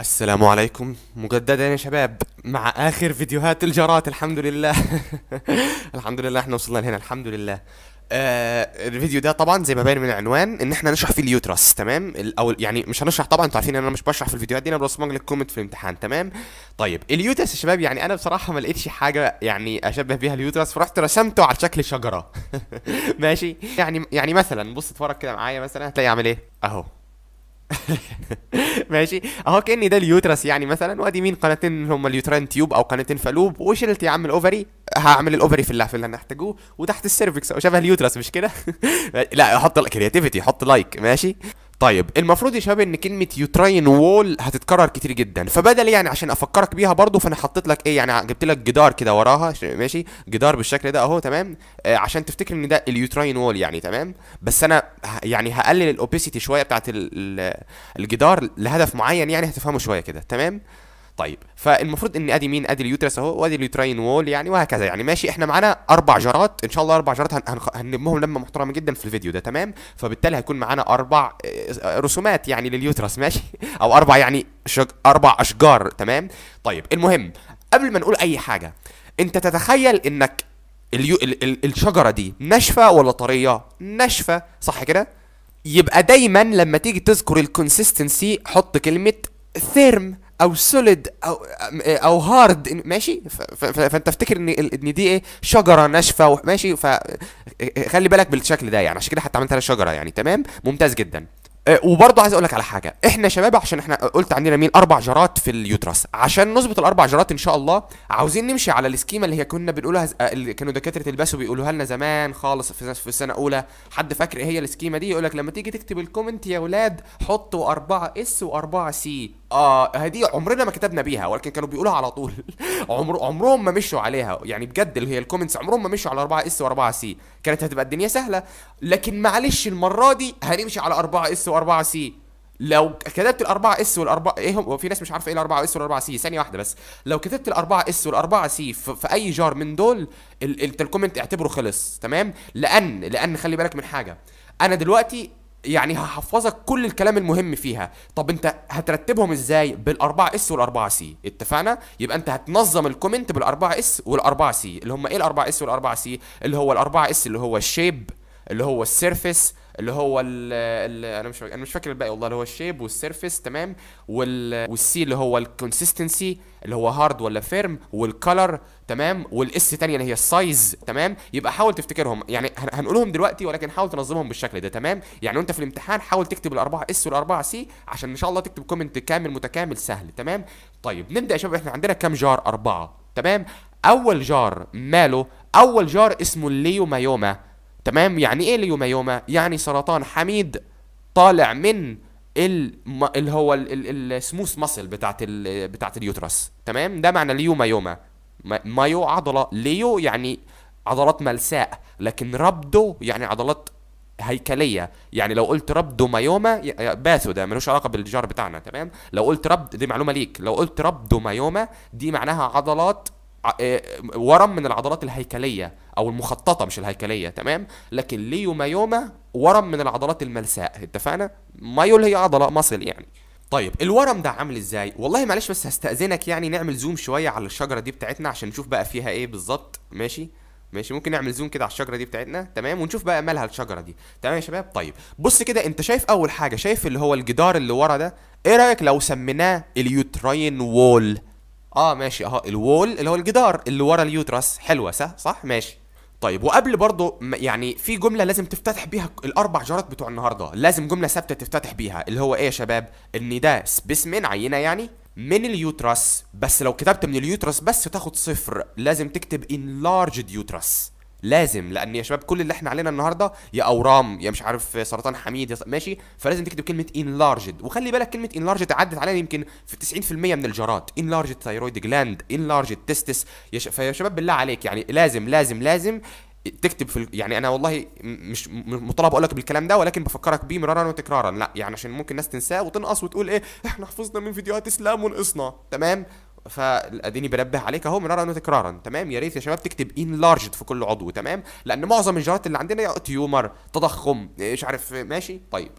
السلام عليكم مجددا يا شباب مع اخر فيديوهات الجارات الحمد لله الحمد لله احنا وصلنا لهنا الحمد لله آه الفيديو ده طبعا زي ما باين من العنوان ان احنا نشرح فيه اليوترس تمام او يعني مش هنشرح طبعا انتوا عارفين ان انا مش بشرح في الفيديوهات دي انا بس لك كومنت في الامتحان تمام طيب اليوترس يا شباب يعني انا بصراحه ما لقيتش حاجه يعني اشبه بيها اليوترس فرحت رسمته على شكل شجره ماشي يعني يعني مثلا بص اتفرج كده معايا مثلا هتلاقي عامل ايه اهو ماشي اهو كاني ده اليوترس يعني مثلا وادي مين قناتين هما اليوتران تيوب او قناتين فالوب وشلت يا عم الاوفري هعمل الاوفري في اللحف اللي هنحتاجوه وتحت السيرفكس او شبه اليوترس مش كده لا احط الكرياتيفيتي حط لايك ماشي طيب المفروض يا شباب ان كلمه تراين وول هتتكرر كتير جدا فبدل يعني عشان افكرك بيها برضو فانا حطيت لك ايه يعني جبت لك جدار كده وراها ماشي جدار بالشكل ده اهو تمام آه عشان تفتكر ان ده تراين وول يعني تمام بس انا يعني هقلل الاوبيسيتي شويه بتاعت الجدار لهدف معين يعني هتفهمه شويه كده تمام طيب فالمفروض ان ادي مين ادي اليوترس اهو وادي اليوتراين وول يعني وهكذا يعني ماشي احنا معانا اربع جرات ان شاء الله اربع جرات هنلمهم لمه محترمه جدا في الفيديو ده تمام فبالتالي هيكون معانا اربع آه، رسومات يعني لليوترس ماشي او اربع يعني شج... اربع اشجار تمام طيب المهم قبل ما نقول اي حاجه انت تتخيل انك اليو... ال... ال... الشجره دي ناشفه ولا طريه ناشفه صح كده يبقى دايما لما تيجي تذكر الكونسيستنسي حط كلمه ثيرم او سوليد او او هارد ماشي فانت افتكر ان ان دي ايه شجره ناشفه ماشي فخلي بالك بالشكل ده يعني عشان كده حتى عملت لها شجره يعني تمام ممتاز جدا أه، وبرضه عايز اقول لك على حاجه احنا شباب عشان احنا قلت عندنا مين اربع جرات في اليوترس عشان نظبط الاربع جرات ان شاء الله عاوزين نمشي على السكيما اللي هي كنا بنقولها آه، اللي كانوا دكاتره الباسو بيقولوها لنا زمان خالص في السنه الاولى حد فاكر ايه هي السكيما دي يقول لك لما تيجي تكتب الكومنت يا ولاد حطوا اربعه اس واربعه سي اه هدي عمرنا ما كتبنا بيها ولكن كانوا بيقولوها على طول عمر عمرهم ما مشوا عليها يعني بجد اللي هي الكومنتس عمرهم ما مشوا على 4 اس و4 سي كانت هتبقى الدنيا سهله لكن معلش المره دي هنمشي على 4 اس و4 سي لو كتبت 4 اس والأربعة ايه هم في ناس مش عارفه ايه 4 اس 4 سي ثانيه واحده بس لو كتبت 4 اس 4 سي في اي جار من دول الكومنت اعتبره خلص تمام لان لان خلي بالك من حاجه انا دلوقتي يعني هحفظك كل الكلام المهم فيها طب انت هترتبهم ازاي بالاربعة اس والاربعة سي اتفقنا يبقى انت هتنظم الكومنت بالاربعة اس والاربعة سي اللي هم ايه الاربعة اس والاربعة سي اللي هو الاربعة اس اللي هو الشيب اللي هو السيرفيس اللي هو ال ال انا مش انا مش فاكر الباقي والله اللي هو الشيب والسيرفيس تمام وال والسي اللي هو الكونسستنسي اللي هو هارد ولا فيرم والكلر تمام والاس تانية اللي يعني هي السايز تمام يبقى حاول تفتكرهم يعني هنقولهم دلوقتي ولكن حاول تنظمهم بالشكل ده تمام يعني وانت في الامتحان حاول تكتب الاربعه اس والاربعه سي عشان ان شاء الله تكتب كومنت كامل متكامل سهل تمام طيب نبدا يا شباب احنا عندنا كام جار اربعه تمام اول جار ماله اول جار اسمه مايوما تمام يعني ايه اليوميوما يعني سرطان حميد طالع من اللي هو السموث ماسل بتاعت بتاعت اليوترس تمام ده معنى اليوميوما مايو عضله ليو يعني عضلات ملساء لكن ربدو يعني عضلات هيكليه يعني لو قلت ربدو مايوما باثو ده ملوش علاقه بالجار بتاعنا تمام لو قلت ربد دي معلومه ليك لو قلت ربدو مايوما دي معناها عضلات إيه، ورم من العضلات الهيكليه او المخططه مش الهيكليه تمام لكن ليومايوما ورم من العضلات الملساء اتفقنا مايول هي عضله مصل يعني طيب الورم ده عامل ازاي والله معلش بس هستاذنك يعني نعمل زوم شويه على الشجره دي بتاعتنا عشان نشوف بقى فيها ايه بالظبط ماشي ماشي ممكن نعمل زوم كده على الشجره دي بتاعتنا تمام ونشوف بقى مالها الشجره دي تمام يا شباب طيب بص كده انت شايف اول حاجه شايف اللي هو الجدار اللي ورا ده ايه رايك لو سميناه اليوتراين وول اه ماشي اهو الوول اللي هو الجدار اللي ورا اليوترس حلوه صح ماشي طيب وقبل برضه يعني في جمله لازم تفتتح بيها الاربع جارات بتوع النهارده لازم جمله ثابته تفتتح بيها اللي هو ايه يا شباب ان ده سبيسمن عينه يعني من اليوترس بس لو كتبت من اليوترس بس تاخد صفر لازم تكتب enlarged uterus لازم لان يا شباب كل اللي احنا علينا النهارده يا اورام يا مش عارف سرطان حميد يا س... ماشي فلازم تكتب كلمه انلارجد وخلي بالك كلمه انلارجد عدت علينا يمكن في 90% من الجارات انلارجد ثايرويد جلاند انلارجد تستس يا ش... فيا شباب بالله عليك يعني لازم لازم لازم تكتب في ال... يعني انا والله مش مطالب اقول لك بالكلام ده ولكن بفكرك بيه مرارا وتكرارا لا يعني عشان ممكن ناس تنساه وتنقص وتقول ايه احنا حفظنا من فيديوهات اسلام ونقصنا تمام فاديني بنبه عليك اهو مرارا وتكرارا تمام يا ريت يا شباب تكتب انلارجد في كل عضو تمام لان معظم الجرات اللي عندنا يا تيومر تضخم مش عارف ماشي طيب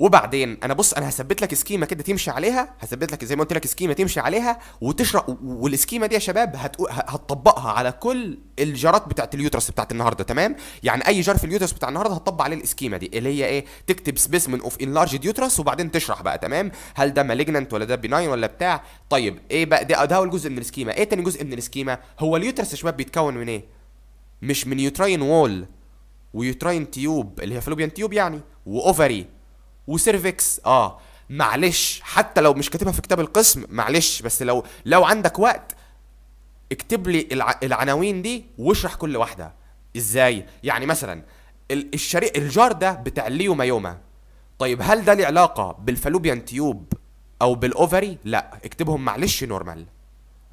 وبعدين انا بص انا هثبت لك سكيما كده تمشي عليها هثبت لك زي ما قلت لك سكيما تمشي عليها وتشرق والسكيما دي يا شباب هتقو... هتطبقها على كل الجارات بتاعت اليوترس بتاعت النهارده تمام يعني اي جار في اليوترس بتاع النهارده هتطبق عليه السكيما دي اللي هي ايه تكتب سبيسمن اوف انلارج يوترس وبعدين تشرح بقى تمام هل ده مالجننت ولا ده بناين ولا بتاع طيب ايه بقى ده, ده اول جزء من السكيما ايه تاني جزء من السكيما هو اليوترس يا شباب بيتكون من ايه مش من يوتراين وول ويوتراين تيوب اللي هي فلوبيان تيوب يعني واوفري وسيرفكس اه معلش حتى لو مش كاتبها في كتاب القسم معلش بس لو لو عندك وقت اكتب لي الع... العناوين دي واشرح كل واحده ازاي يعني مثلا الشري... الجار ده بتاع ليومايوما طيب هل ده ليه علاقه بالفالوبيان تيوب او بالاوفري لا اكتبهم معلش نورمال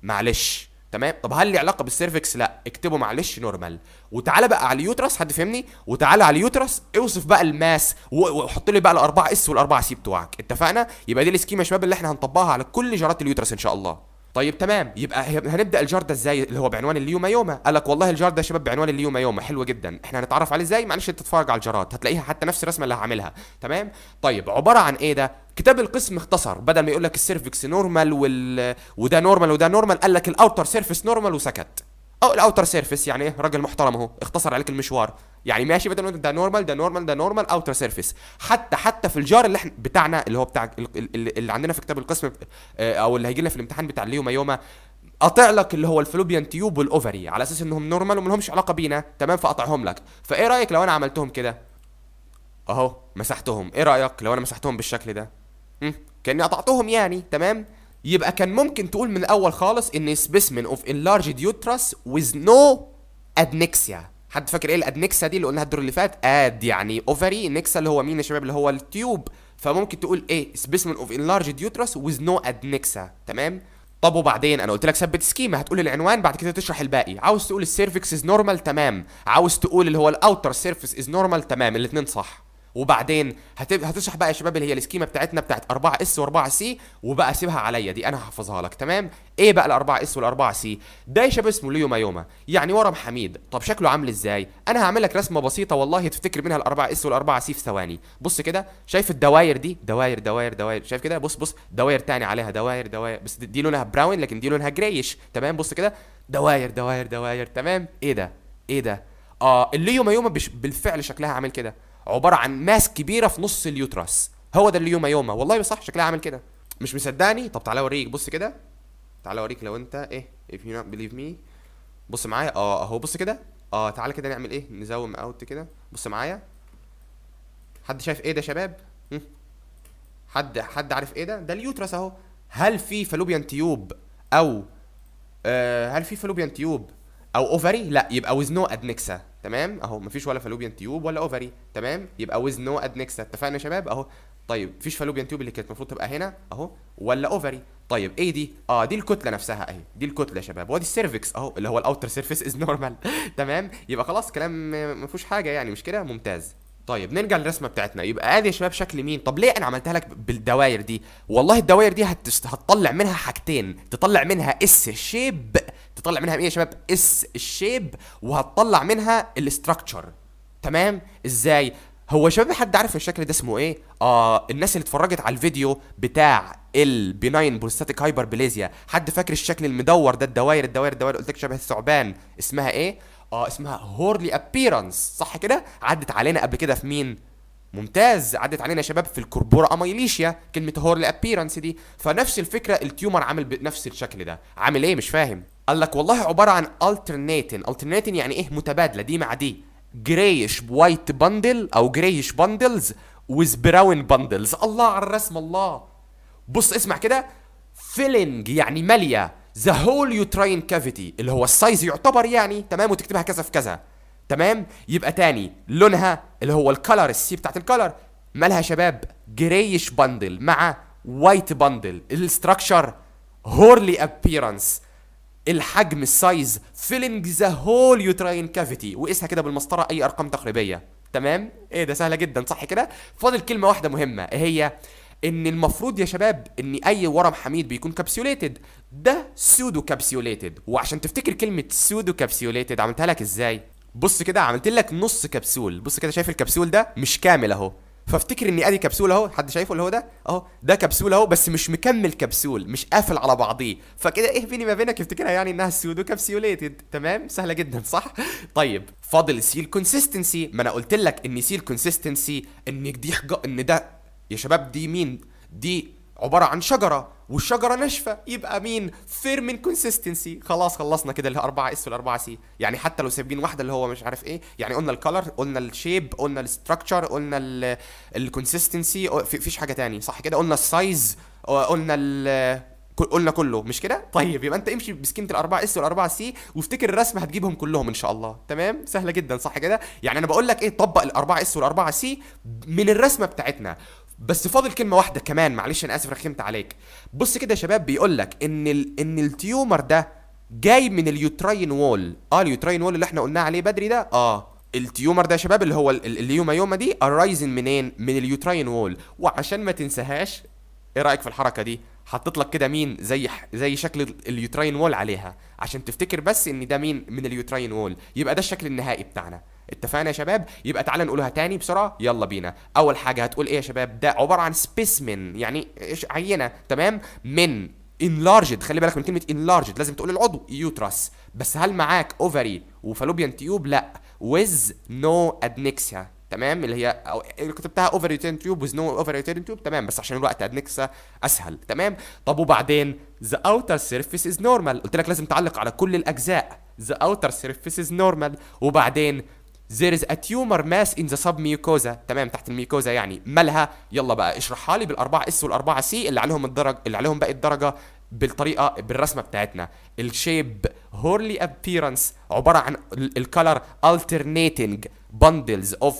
معلش تمام طب هل لي علاقه بالسيرفكس لا اكتبه معلش نورمال وتعالى بقى على اليوترس حد فهمني وتعالى على اليوترس اوصف بقى الماس وحط لي بقى الاربعه اس والاربعه سي بتوعك اتفقنا يبقى دي السكيما يا شباب اللي احنا هنطبقها على كل جرات اليوترس ان شاء الله طيب تمام يبقى هنبدا الجار ده ازاي اللي هو بعنوان اليوما يوما قال لك والله الجار ده يا شباب بعنوان اليوما يوما حلو جدا احنا هنتعرف عليه ازاي معلش انت تتفرج على الجارات هتلاقيها حتى نفس الرسمه اللي هعملها تمام طيب عباره عن ايه ده كتاب القسم اختصر بدل ما يقول لك السيرفكس نورمال وال... وده نورمال وده نورمال قال لك الاوتر سيرفيس نورمال وسكت او الاوتر سيرفيس يعني ايه راجل محترم اهو اختصر عليك المشوار يعني ماشي بدل ما ده نورمال ده نورمال ده نورمال اوتر سيرفيس حتى حتى في الجار اللي احنا بتاعنا اللي هو بتاع اللي عندنا في كتاب القسم آه، او اللي هيجي لنا في الامتحان بتاع اليوم يوما قاطع لك اللي هو الفلوبيان تيوب والاوفري على اساس انهم نورمال وما لهمش علاقه بينا تمام فقطعهم لك فايه رايك لو انا عملتهم كده اهو مسحتهم ايه رايك لو انا مسحتهم بالشكل ده كاني قطعتهم يعني تمام يبقى كان ممكن تقول من الاول خالص ان سبيسمن اوف انلارجد يوترس ويز نو ادنكسيا حد فاكر ايه الادنكسيا دي اللي قلناها الدور اللي فات اد يعني اوفري نكسا اللي هو مين يا شباب اللي هو التيوب فممكن تقول ايه سبيسمن اوف انلارجد يوترس ويز نو ادنكسا تمام طب وبعدين انا قلت لك ثبت سكيما هتقول العنوان بعد كده تشرح الباقي عاوز تقول السيرفكس از نورمال تمام عاوز تقول اللي هو الاوتر سيرفيس از نورمال تمام الاثنين صح وبعدين هتب... هتشرح بقى يا شباب اللي هي السكيما بتاعتنا بتاعت 4 اس و4 سي وبقى سيبها عليا دي انا هحفظها لك تمام ايه بقى ال4 اس وال4 سي ده يا شباب اسمه ليوما يوما يعني ورم حميد طب شكله عامل ازاي انا هعمل لك رسمه بسيطه والله تفتكر منها ال4 اس وال4 سي في ثواني بص كده شايف الدواير دي دواير دواير دواير شايف كده بص بص دواير تاني عليها دواير دواير بس دي لونها براون لكن دي لونها جريش تمام بص كده دواير دواير دواير تمام ايه ده ايه ده اه الليوما يوما بش... بالفعل شكلها عامل كده عباره عن ماس كبيره في نص اليوترس هو ده اليوما يوما والله صح شكلها عامل كده مش مصدقني طب تعالى اوريك بص كده تعالى اوريك لو انت ايه if you not believe me بص معايا اه اهو بص كده اه تعالى كده نعمل ايه نزوم اوت كده بص معايا حد شايف ايه ده شباب م? حد حد عارف ايه ده ده اليوترس اهو هل في فالوبيان تيوب او آه هل في فالوبيان تيوب او اوفري لا يبقى وزنو ادنكسا تمام اهو مفيش ولا فالوبيان تيوب ولا اوفري تمام يبقى ويز نو ادنكسا اتفقنا يا شباب اهو طيب مفيش فالوبيان تيوب اللي كانت المفروض تبقى هنا اهو ولا اوفري طيب ايه دي اه دي الكتله نفسها اهي دي الكتله يا شباب وادي السيرفكس اهو اللي هو الاوتر سيرفيس از نورمال تمام يبقى خلاص كلام ما فيهوش حاجه يعني مش كده ممتاز طيب نرجع للرسمه بتاعتنا يبقى ادي يا شباب شكل مين طب ليه انا عملتها لك بالدواير دي والله الدواير دي هتست... هتطلع منها حاجتين تطلع منها اس شيب تطلع منها ايه يا شباب اس الشيب وهتطلع منها الاستراكشر تمام ازاي هو يا شباب حد عارف الشكل ده اسمه ايه اه الناس اللي اتفرجت على الفيديو بتاع البناين بروستاتيك هايبر بليزيا حد فاكر الشكل المدور ده الدواير الدواير الدواير قلت لك شبه الثعبان اسمها ايه اه اسمها هورلي ابيرانس صح كده عدت علينا قبل كده في مين ممتاز عدت علينا يا شباب في الكربورة اميليشيا كلمة هورلي ابيرانس دي فنفس الفكرة التيومر عامل بنفس الشكل ده عامل ايه مش فاهم قال لك والله عبارة عن الترنيتين الترنيتين يعني ايه متبادلة دي مع دي جريش وايت بندل او جريش بندلز وذ براون بندلز الله على الرسم الله بص اسمع كده فيلنج يعني ماليه ذا هول يوتراين كافيتي اللي هو السايز يعتبر يعني تمام وتكتبها كذا في كذا تمام يبقى تاني لونها اللي هو الكالر السي بتاعت الكالر مالها شباب جريش بندل مع وايت بندل الاستراكشر هورلي ابييرانس الحجم السايز فيلنج ذا هول يوتراين كافيتي وقيسها كده بالمسطره اي ارقام تقريبيه تمام ايه ده سهله جدا صح كده فاضل كلمه واحده مهمه هي ان المفروض يا شباب ان اي ورم حميد بيكون كابسوليتد ده سودو كابسيوليتد وعشان تفتكر كلمه سودو كابسيوليتد عملتها لك ازاي بص كده عملت لك نص كبسول بص كده شايف الكبسول ده مش كامل اهو فافتكر ان ادي كبسول اهو حد شايفه اللي هو ده اهو ده كبسول اهو بس مش مكمل كبسول مش قافل على بعضيه فكده ايه بيني ما بينك افتكرها يعني انها سودو كابسيوليتد تمام سهله جدا صح طيب فاضل سي الكونسيستنسي ما انا قلت لك ان سي الكونسيستنسي ان دي حاجه ان ده يا شباب دي مين دي عباره عن شجره والشجره ناشفه يبقى مين فيرمن كونسيستنسي خلاص خلصنا كده اللي اس والاربعه سي يعني حتى لو سايبين واحده اللي هو مش عارف ايه يعني قلنا الكلر قلنا الشيب قلنا الستراكشر قلنا الكونسيستنسي فيش حاجه تاني صح كده قلنا السايز قلنا قلنا كله مش كده؟ طيب يبقى انت امشي بسكيمه الاربعه اس والاربعه سي وافتكر الرسمه هتجيبهم كلهم ان شاء الله، تمام؟ سهله جدا صح كده؟ يعني انا بقول لك ايه طبق الاربعه اس والاربعه سي من الرسمه بتاعتنا، بس فاضل كلمه واحده كمان معلش انا اسف رخمت عليك بص كده يا شباب بيقول لك ان الـ ان التيومر ده جاي من اليوتراين وول اه اليوتراين وول اللي احنا قلنا عليه بدري ده اه التيومر ده يا شباب اللي هو اليوما يوما دي ارايزن منين من اليوتراين وول وعشان ما تنساهاش ايه رايك في الحركه دي حطيت لك كده مين زي زي شكل اليوتراين وول عليها عشان تفتكر بس ان ده مين من اليوتراين وول يبقى ده الشكل النهائي بتاعنا اتفقنا يا شباب يبقى تعالى نقولها تاني بسرعه يلا بينا اول حاجه هتقول ايه يا شباب ده عباره عن سبيسمن يعني عينه تمام من انلارجد خلي بالك من كلمه انلارجد لازم تقول العضو يوترس بس هل معاك اوفري وفالوبيان تيوب لا ويز نو ادنكسيا تمام اللي هي أو اللي كتبتها اوفر يوتين تيوب وذ نو اوفر يوتين تيوب تمام بس عشان الوقت قد اسهل تمام طب وبعدين ذا اوتر سيرفيس از نورمال قلت لك لازم تعلق على كل الاجزاء ذا اوتر سيرفيس از نورمال وبعدين there is a tumor mass in the submucosa تمام تحت الميكوزا يعني مالها يلا بقى اشرحها لي بالاربعه اس والاربعه سي اللي عليهم الدرج اللي عليهم باقي الدرجه بالطريقه بالرسمه بتاعتنا الشيب هورلي appearance عباره عن الكالر alternating bundles of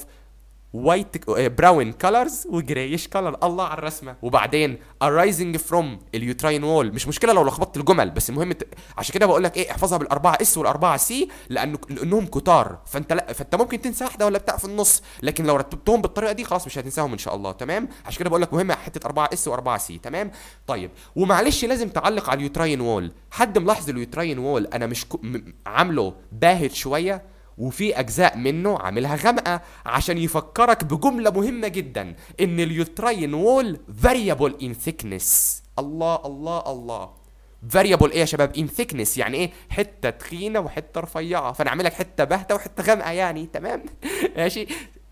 وايت براون كلرز وجرايش كلر الله على الرسمه وبعدين arising فروم اليوتراين وول مش مشكله لو لخبطت الجمل بس المهم ت... عشان كده بقول لك ايه احفظها بالاربعه اس والاربعه سي لانه لانهم كتار فانت لا فانت ممكن تنسى واحده ولا بتاع في النص لكن لو رتبتهم بالطريقه دي خلاص مش هتنساهم ان شاء الله تمام عشان كده بقول لك مهم حته اربعه اس واربعه سي تمام طيب ومعلش لازم تعلق على اليوتراين وول حد ملاحظ اليوتراين وول انا مش ك... م... عامله باهت شويه وفي أجزاء منه عاملها غامقة عشان يفكرك بجملة مهمة جدا إن اليوترين وول فاريبل ان ثيكنس الله الله الله فاريبل ايه يا شباب ان ثيكنس يعني ايه حته تخينه وحته رفيعه فانا عامل لك حته باهته وحته غامقه يعني تمام ماشي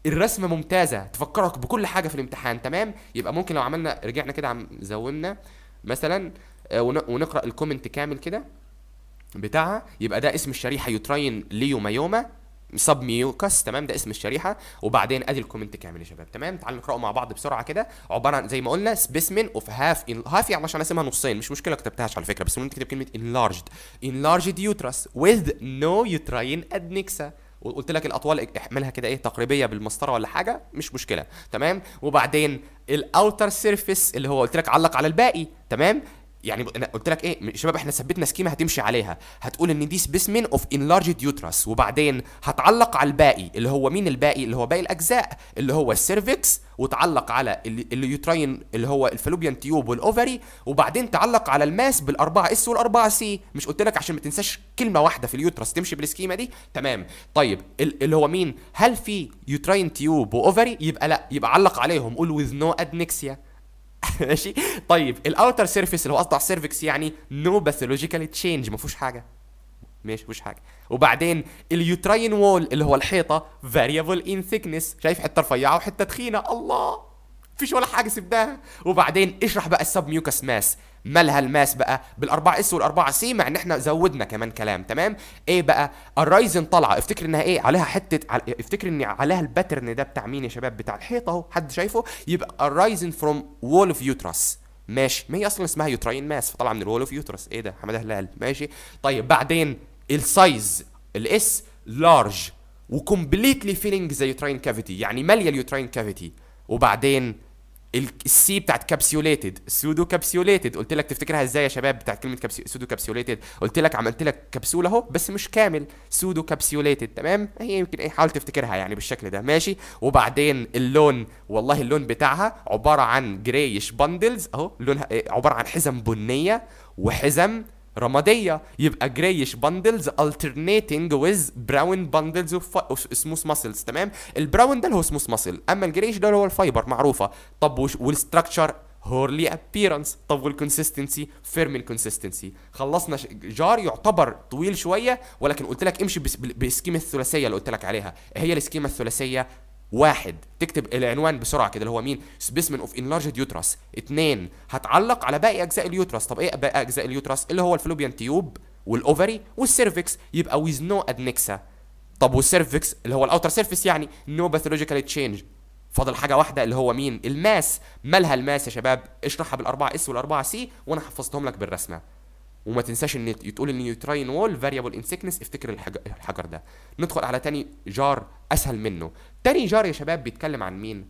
الرسمه ممتازه تفكرك بكل حاجه في الامتحان تمام يبقى ممكن لو عملنا رجعنا كده عم زومنا مثلا آه، ونقرا الكومنت كامل كده بتاعها يبقى ده اسم الشريحه يوتراين ليومايوما سب ميوكس تمام ده اسم الشريحه وبعدين ادي الكومنت كامل يا شباب تمام تعالوا نقراه مع بعض بسرعه كده عباره عن زي ما قلنا سبيسمن اوف هاف هاف يعني عشان اسمها نصين مش مشكله كتبتهاش على فكره بس ممكن تكتب كلمه انلارجد انلارجد يوترس وذ نو يوتراين adnexa وقلت لك الاطوال احملها كده ايه تقريبيه بالمسطره ولا حاجه مش مشكله تمام وبعدين الاوتر سيرفيس اللي هو قلت لك علق على الباقي تمام يعني انا قلت لك ايه شباب احنا ثبتنا سكيما هتمشي عليها هتقول ان دي سبيسمن اوف انلارجد يوترس وبعدين هتعلق على الباقي اللي هو مين الباقي اللي هو باقي الاجزاء اللي هو السيرفكس وتعلق على اليوتراين اللي هو الفالوبيان تيوب والاوفري وبعدين تعلق على الماس بالاربعه اس والاربعه سي مش قلت لك عشان ما تنساش كلمه واحده في اليوترس تمشي بالسكيما دي تمام طيب اللي هو مين هل في يوتراين تيوب واوفري يبقى لا يبقى علق عليهم قول وذ نو ادنكسيا ماشي طيب الاوتر سيرفيس اللي هو اصدع سيرفكس يعني نو باثولوجيكال تشينج ما فيهوش حاجه ماشي مفيش حاجه وبعدين اليوتراين وول اللي هو الحيطه فاريبل ان ثيكنس شايف حته رفيعه وحته تخينه الله فيش ولا حاجه سبناها وبعدين اشرح بقى السب ميوكس ماس مالها الماس بقى بالاربعه اس والاربعه سي مع ان احنا زودنا كمان كلام تمام ايه بقى الرايزن طالعه افتكر انها ايه عليها حته على... افتكر ان عليها الباترن ده بتاع مين يا شباب بتاع الحيطه اهو حد شايفه يبقى الرايزن فروم وول اوف يوترس ماشي ما هي اصلا اسمها يوتراين ماس فطالعه من الوول اوف يوترس ايه ده حماده هلال ماشي طيب بعدين السايز الاس لارج وكومبليتلي فيلينج ذا يوتراين كافيتي يعني ماليه اليوتراين كافيتي وبعدين السي بتاعت كابسيوليتد سودو كابسيوليتد قلت لك تفتكرها ازاي يا شباب بتاعت كلمه كابسي... سودو كابسيوليتد قلت لك عملت لك كبسوله اهو بس مش كامل سودو كابسيوليتد تمام هي يمكن ايه حاول تفتكرها يعني بالشكل ده ماشي وبعدين اللون والله اللون بتاعها عباره عن جريش باندلز اهو لونها إيه؟ عباره عن حزم بنيه وحزم رماديه يبقى جريش باندلز alternating ويز براون باندلز اوف سموث ماسلز تمام البراون ده اللي هو سموث ماسل اما الجريش ده اللي هو الفايبر معروفه طب والستراكشر هورلي ابييرنس طب والكونسستنسي فيرم الكونسستنسي خلصنا جار يعتبر طويل شويه ولكن قلت لك امشي بالسكيما الثلاثيه اللي قلت لك عليها هي السكيمه الثلاثيه واحد تكتب العنوان بسرعه كده اللي هو مين سبيسمن اوف انلارجد يوترس اثنين هتعلق على باقي اجزاء اليوترس طب ايه باقي اجزاء اليوترس اللي هو الفلوبيان تيوب والاوفري والسيرفكس يبقى ويز نو ادنكسا طب والسيرفكس اللي هو الاوتر سيرفيس يعني نو باثولوجيكال تشينج فاضل حاجه واحده اللي هو مين الماس مالها الماس يا شباب اشرحها بالاربعه اس والاربعه سي وانا حفظتهم لك بالرسمه وما تنساش ان تقول ان النيوتراين وول فاريبل ان سيكنس افتكر الحجر ده ندخل على تاني جار اسهل منه تاني جار يا شباب بيتكلم عن مين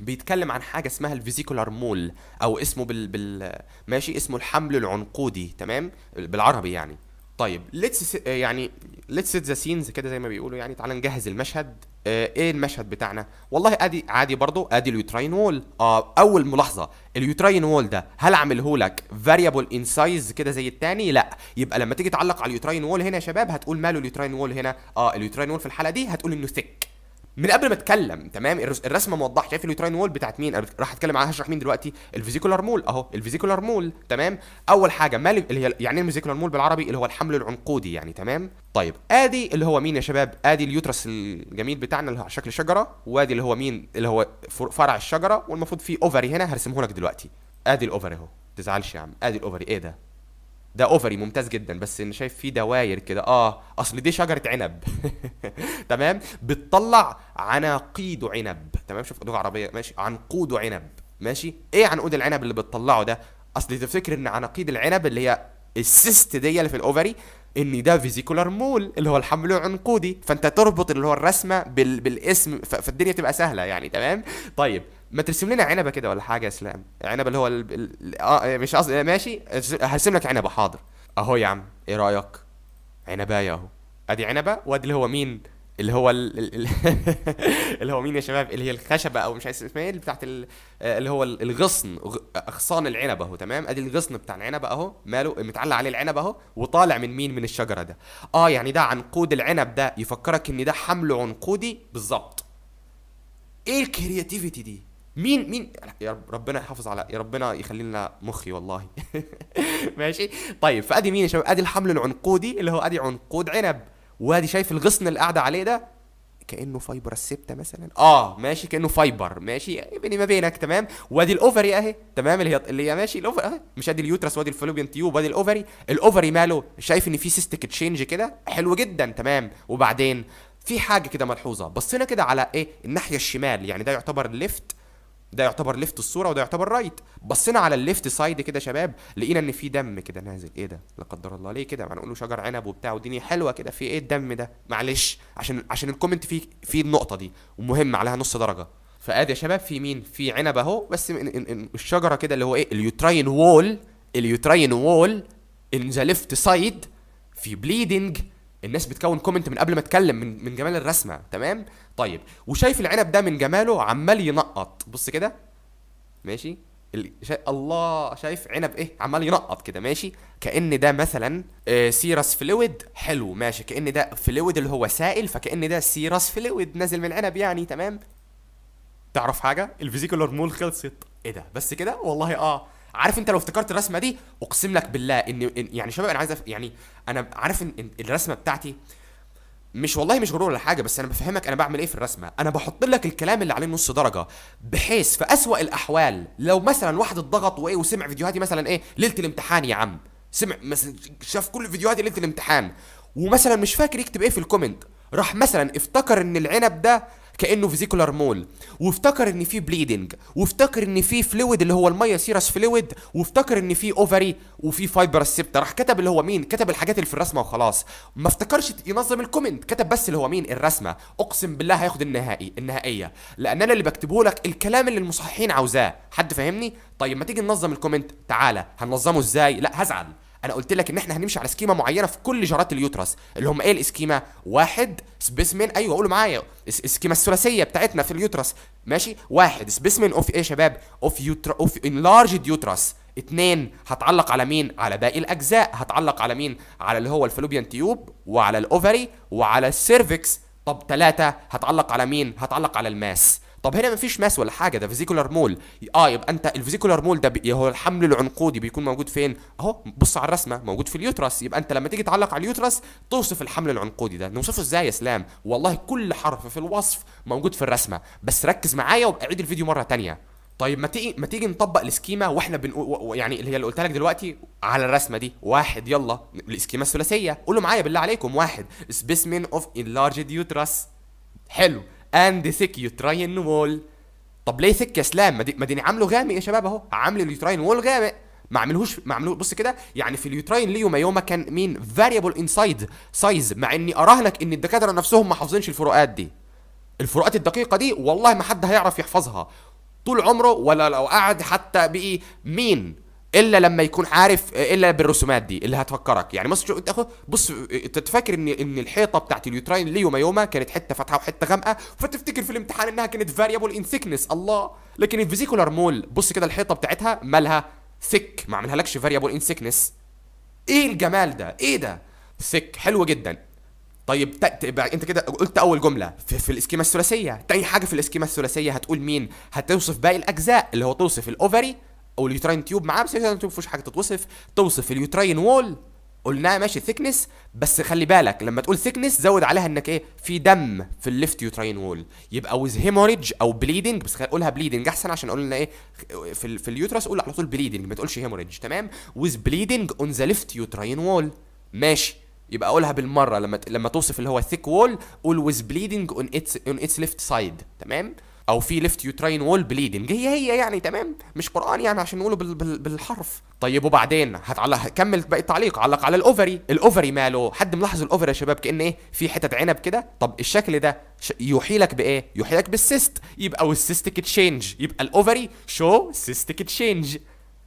بيتكلم عن حاجه اسمها الفيزيكولار مول او اسمه بال, بال... ماشي اسمه الحمل العنقودي تمام بالعربي يعني طيب ليتس يعني ليتس سيت ذا سينز كده زي ما بيقولوا يعني تعالى نجهز المشهد آه، ايه المشهد بتاعنا والله ادي عادي برضو ادي اليوتراين وول آه اول ملاحظه اليوتراين وول ده هل عامله لك فاريبل ان سايز كده زي التاني لا يبقى لما تيجي تعلق على اليوتراين وول هنا يا شباب هتقول ماله اليوتراين وول هنا اه اليوتراين وول في الحاله دي هتقول انه ثيك من قبل ما اتكلم تمام الرسمه موضحه شايف اليوتراين وول بتاعت مين راح اتكلم عنها هشرح مين دلوقتي الفيزيكولار مول اهو الفيزيكولار مول تمام اول حاجه مال اللي هي يعني ايه الفيزيكولار مول بالعربي اللي هو الحمل العنقودي يعني تمام طيب ادي اللي هو مين يا شباب ادي اليوترس الجميل بتاعنا اللي هو على شكل شجره وادي اللي هو مين اللي هو فرع الشجره والمفروض في اوفري هنا هرسمه لك دلوقتي ادي الاوفري اهو تزعلش يا عم ادي الاوفري ايه ده ده اوفري ممتاز جدا بس انا شايف فيه دواير كده اه اصل دي شجره عنب تمام بتطلع عناقيد عنب تمام شوف لغه عربيه ماشي عنقود عنب ماشي ايه عنقود العنب اللي بتطلعه ده اصل تفتكر ان عناقيد العنب اللي هي السيست دي اللي في الاوفري ان ده فيزيكولار مول اللي هو الحمل العنقودي فانت تربط اللي هو الرسمه بال... بالاسم ف... فالدنيا تبقى سهله يعني تمام طيب ما ترسم لنا عنبه كده ولا حاجه يا اسلام عنبه اللي هو ال... ال... اه يعني مش قصدي ماشي هرسم لك عنبه حاضر اهو يا عم ايه رايك عنبايه اهو ادي عنبه وادي اللي هو مين اللي هو ال... ال... اللي هو مين يا شباب اللي هي الخشبه او مش عايز اسمها ايه اللي بتاعت آه، اللي هو الغصن اغصان العنب اهو تمام ادي الغصن بتاع العنب اهو ماله متعلق عليه العنب اهو وطالع من مين من الشجره ده اه يعني ده عنقود العنب ده يفكرك ان ده حمل عنقودي بالظبط ايه الكرياتيفيتي دي مين مين يا رب ربنا يحافظ على يا ربنا يخلي لنا مخي والله ماشي طيب فادي مين يا شباب ادي الحمل العنقودي اللي هو ادي عنقود عنب وادي شايف الغصن اللي قاعده عليه ده كانه فايبر السبته مثلا اه ماشي كانه فايبر ماشي بيني ما بينك تمام وادي الاوفري اهي تمام اللي هي اللي هي ماشي الاوفر اهي مش ادي اليوترس وادي الفلوبيان تيوب وادي الاوفري الاوفري ماله شايف ان في سيستك تشينج كده حلو جدا تمام وبعدين في حاجه كده ملحوظه بصينا كده على ايه الناحيه الشمال يعني ده يعتبر ليفت ده يعتبر ليفت الصوره وده يعتبر رايت بصينا على الليفت سايد كده يا شباب لقينا ان في دم كده نازل ايه ده لا قدر الله ليه كده ما نقول له شجر عنب وبتاع ودنيا حلوه كده في ايه الدم ده معلش عشان عشان الكومنت فيه فيه النقطه دي ومهم عليها نص درجه فادي يا شباب في مين في عنب اهو بس من إن إن الشجره كده اللي هو ايه اليوتراين وول اليوتراين وول ان ذا ليفت سايد في بليدنج الناس بتكون كومنت من قبل ما اتكلم من, من جمال الرسمه تمام طيب وشايف العنب ده من جماله عمال ينقط بص كده ماشي شا... الله شايف عنب ايه عمال ينقط كده ماشي كان ده مثلا آه، سيرس فلويد حلو ماشي كان ده فلويد اللي هو سائل فكان ده سيرس فلويد نازل من العنب يعني تمام تعرف حاجه الفيزيكولر مول خلصت ايه ده بس كده والله اه عارف انت لو افتكرت الرسمه دي اقسم لك بالله ان, يعني شباب انا عايز أف... يعني انا عارف ان الرسمه بتاعتي مش والله مش غرور ولا حاجه بس انا بفهمك انا بعمل ايه في الرسمه انا بحط لك الكلام اللي عليه نص درجه بحيث في اسوأ الاحوال لو مثلا واحد اتضغط وايه وسمع فيديوهاتي مثلا ايه ليله الامتحان يا عم سمع مثلا شاف كل فيديوهاتي ليله الامتحان ومثلا مش فاكر يكتب ايه في الكومنت راح مثلا افتكر ان العنب ده كانه فيزيكولار مول وافتكر ان في بليدنج وافتكر ان في فلويد اللي هو الميه سيرس فلويد وافتكر ان في اوفري وفي فايبر السبتة راح كتب اللي هو مين كتب الحاجات اللي في الرسمه وخلاص ما افتكرش ينظم الكومنت كتب بس اللي هو مين الرسمه اقسم بالله هياخد النهائي النهائيه لان انا اللي بكتبه لك الكلام اللي المصححين عاوزاه حد فاهمني طيب ما تيجي ننظم الكومنت تعالى هننظمه ازاي لا هزعل انا قلت لك ان احنا هنمشي على سكيما معينه في كل جارات اليوترس اللي هم ايه الاسكيما واحد سبيسمن ايوه قولوا معايا السكيما الثلاثيه بتاعتنا في اليوترس ماشي واحد سبيسمن اوف ايه يا شباب اوف يوتر اوف انلارجد يوترس اتنين هتعلق على مين على باقي الاجزاء هتعلق على مين على اللي هو الفالوبيان تيوب وعلى الاوفري وعلى السيرفكس طب ثلاثة هتعلق على مين هتعلق على الماس طب هنا مفيش ماس ولا حاجه ده فيزيكولار مول اه يبقى انت الفيزيكولار مول ده هو الحمل العنقودي بيكون موجود فين اهو بص على الرسمه موجود في اليوترس يبقى انت لما تيجي تعلق على اليوترس توصف الحمل العنقودي ده نوصفه ازاي يا اسلام والله كل حرف في الوصف موجود في الرسمه بس ركز معايا عيد الفيديو مره تانية طيب ما تيجي ما تيجي نطبق الاسكيما واحنا بنقول يعني اللي هي اللي قلت لك دلوقتي على الرسمه دي واحد يلا الاسكيما الثلاثيه قولوا معايا بالله عليكم واحد سبيسمن اوف انلارجد يوترس حلو اند ثيك يوتراين وول طب ليه ثيك يا سلام ما دي عامله غامق يا شباب اهو عامل اليوتراين وول غامق ما عملهوش ما عملوه بص كده يعني في اليوتراين ليوما يوما كان مين فاريبل انسايد سايز مع اني اراهنك ان الدكاتره نفسهم ما حافظينش الفروقات دي الفروقات الدقيقه دي والله ما حد هيعرف يحفظها طول عمره ولا لو قعد حتى بقي مين الا لما يكون عارف الا بالرسومات دي اللي هتفكرك يعني مصر انت اخو بص انت تفكر ان ان الحيطه بتاعت اليوتراين ليوم يوما كانت حته فاتحه وحته غامقه فتفتكر في الامتحان انها كانت فاريبل ان ثيكنس الله لكن الفيزيكولار مول بص كده الحيطه بتاعتها مالها ثيك ما عملهالكش فاريبل ان ثيكنس ايه الجمال ده ايه ده ثيك حلو جدا طيب انت كده قلت اول جمله في, في الاسكيما الثلاثيه تاني حاجه في الاسكيما الثلاثيه هتقول مين هتوصف باقي الاجزاء اللي هو توصف الاوفري او اليوتراين تيوب معاه بس اليوترين تيوب مفيهوش حاجه تتوصف توصف اليوتراين وول قلناها ماشي ثيكنس بس خلي بالك لما تقول ثيكنس زود عليها انك ايه في دم في الليفت يوتراين وول يبقى ويز هيموريدج او بليدنج بس قولها بليدنج احسن عشان قلنا ايه في, في اليوترس قول على طول بليدنج ما تقولش هيموريدج تمام ويز بليدنج اون ذا ليفت يوتراين وول ماشي يبقى قولها بالمره لما لما توصف اللي هو ثيك وول قول ويز بليدنج اون اتس اون اتس ليفت سايد تمام او في ليفت يوتراين وول بليدنج هي هي يعني تمام مش قران يعني عشان نقوله بال بال بالحرف طيب وبعدين هتعلق كمل باقي التعليق علق على الاوفري الاوفري ماله حد ملاحظ الاوفري يا شباب كان ايه في حتت عنب كده طب الشكل ده يوحي لك بايه يوحي لك بالسيست يبقى والسيستك تشينج يبقى الاوفري شو سيستك تشينج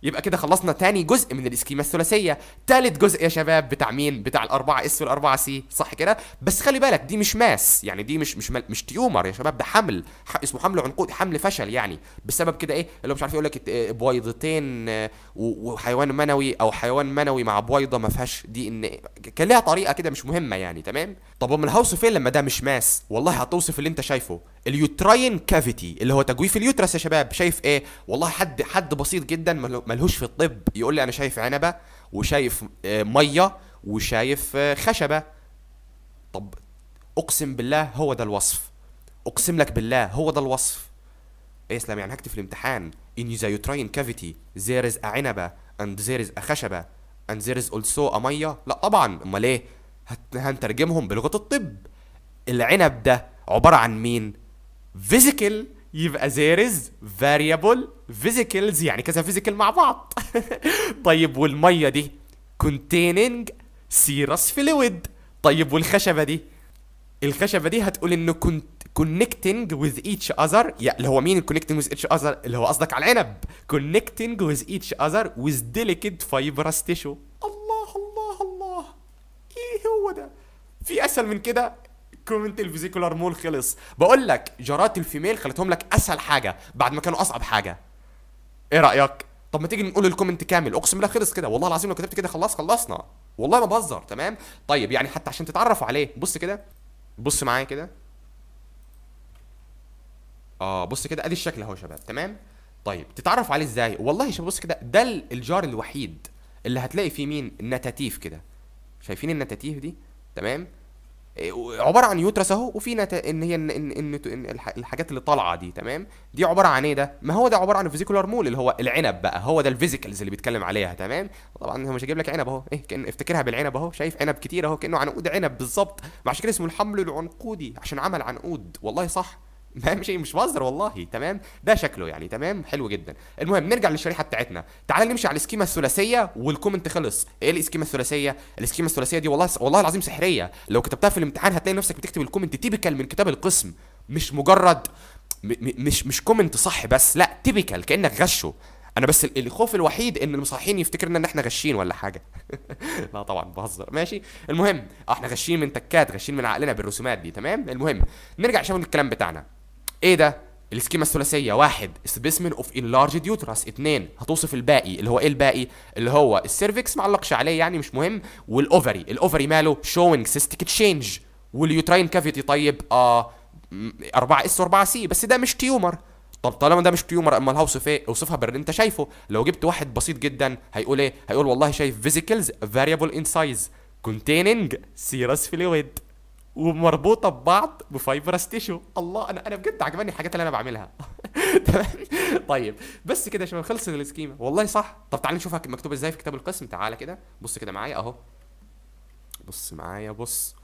يبقى كده خلصنا تاني جزء من الاسكيما الثلاثيه تالت جزء يا شباب بتاع مين بتاع الاربعه اس والاربعه سي صح كده بس خلي بالك دي مش ماس يعني دي مش مش مش تيومر يا شباب ده حمل اسمه حمل عنقود حمل فشل يعني بسبب كده ايه اللي مش عارف يقول لك آه، بويضتين آه، وحيوان منوي او حيوان منوي مع بويضه ما فيهاش دي ان كان ليها طريقه كده مش مهمه يعني تمام طب امال هوصف ايه لما ده مش ماس والله هتوصف اللي انت شايفه اليوتراين كافيتي اللي هو تجويف اليوترس يا شباب شايف ايه والله حد حد بسيط جدا ملهوش في الطب يقول لي انا شايف عنبه وشايف آه، ميه وشايف آه، خشبه طب اقسم بالله هو ده الوصف اقسم لك بالله هو ده الوصف إيه اسلام يعني هكتب في الامتحان ان ذا يوتراين كافيتي زير از عنبه اند زير از خشبه اند there از اولسو ا ميه لا طبعا امال ايه هنترجمهم بلغه الطب العنب ده عباره عن مين فيزيكال يبقى there is variable physicals يعني كذا physical مع بعض طيب والميه دي containing serous fluid طيب والخشبه دي الخشبه دي هتقول انه connecting with each other يعني اللي هو مين connecting with each other اللي هو قصدك على العنب connecting with each other with delicate fibrous tissue الله الله الله ايه هو ده في اسهل من كده كومنت الفيزيكولار مول خلص بقول لك جارات الفيميل خلتهم لك اسهل حاجه بعد ما كانوا اصعب حاجه ايه رايك طب ما تيجي نقول الكومنت كامل اقسم بالله خلص كده والله العظيم لو كتبت كده خلاص خلصنا والله ما بهزر تمام طيب يعني حتى عشان تتعرفوا عليه بص كده بص معايا كده اه بص كده ادي الشكل اهو يا شباب تمام طيب تتعرف عليه ازاي والله يا شباب بص كده ده الجار الوحيد اللي هتلاقي فيه مين نتاتيف كده شايفين النتاتيف دي تمام عباره عن يوترس اهو وفي نت... ان هي إن... إن... إن... الحاجات اللي طالعه دي تمام دي عباره عن ايه ده ما هو ده عباره عن فيزيكولار مول اللي هو العنب بقى هو ده الفيزيكلز اللي بيتكلم عليها تمام طبعا هو مش هيجيب لك عنب اهو ايه كان افتكرها بالعنب اهو شايف عنب كتير اهو كانه عنقود عنب بالظبط عشان كده اسمه الحمل العنقودي عشان عمل عنقود والله صح مش مش بهزر والله تمام ده شكله يعني تمام حلو جدا المهم نرجع للشريحه بتاعتنا تعال نمشي على السكيما الثلاثيه والكومنت خلص ايه السكيما الثلاثيه السكيما الثلاثيه دي والله والله العظيم سحريه لو كتبتها في الامتحان هتلاقي نفسك بتكتب الكومنت تيبيكال من كتاب القسم مش مجرد مش مش كومنت صح بس لا تيبيكال كانك غشه انا بس الخوف الوحيد ان المصححين يفتكرنا ان احنا غشين ولا حاجه لا طبعا بهزر ماشي المهم آه، احنا غشين من تكات غشين من عقلنا بالرسومات دي تمام المهم نرجع عشان الكلام بتاعنا ايه ده السكيما الثلاثيه واحد سبيسمن اوف انلارج يوترس اثنين هتوصف الباقي اللي هو ايه الباقي اللي هو السيرفكس معلقش عليه يعني مش مهم والاوفري الاوفري ماله شوينج سيستيك تشينج واليوترين كافيتي طيب اه 4 اس 4 سي بس ده مش تيومر طب طالما ده مش تيومر امال هوصف ايه اوصفها باللي انت شايفه لو جبت واحد بسيط جدا هيقول ايه هيقول والله شايف فيزيكلز فاريبل ان سايز containing سيرس فلويد ومربوطه ببعض بفايبرس تيشو الله انا انا بجد عجباني الحاجات اللي انا بعملها تمام طيب بس كده يا شباب خلصت السكيما والله صح طب تعالى نشوفها مكتوبه ازاي في كتاب القسم تعالى كده بص كده معايا اهو بص معايا بص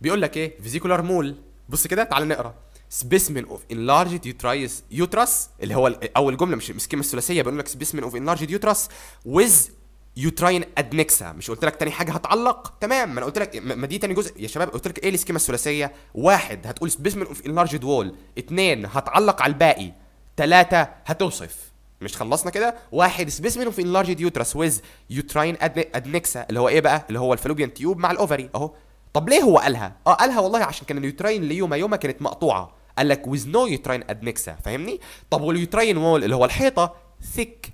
بيقول لك ايه فيزيكولار مول بص كده تعالى نقرا سبيسمن اوف انلارجد يوترايس يوترس اللي هو اول جمله مش السكيما الثلاثيه بيقول لك سبيسمن اوف انلارجد يوترس ويز يو تراين نكسا مش قلت لك تاني حاجه هتعلق تمام ما انا قلت لك ما دي تاني جزء يا شباب قلت لك ايه السكيما الثلاثيه واحد هتقول سبيسمن اوف انلارجد وول اثنين هتعلق على الباقي ثلاثه هتوصف مش خلصنا كده واحد سبيسمن اوف انلارجد يوترس ويز يوتراين ادنكسا اللي هو ايه بقى اللي هو الفالوبيان تيوب مع الاوفري اهو طب ليه هو قالها اه قالها والله عشان كان اليوتراين ليوما يوما كانت مقطوعه قال لك ويز نو يوتراين ادنكسا فاهمني طب واليوتراين وول اللي هو الحيطه ثيك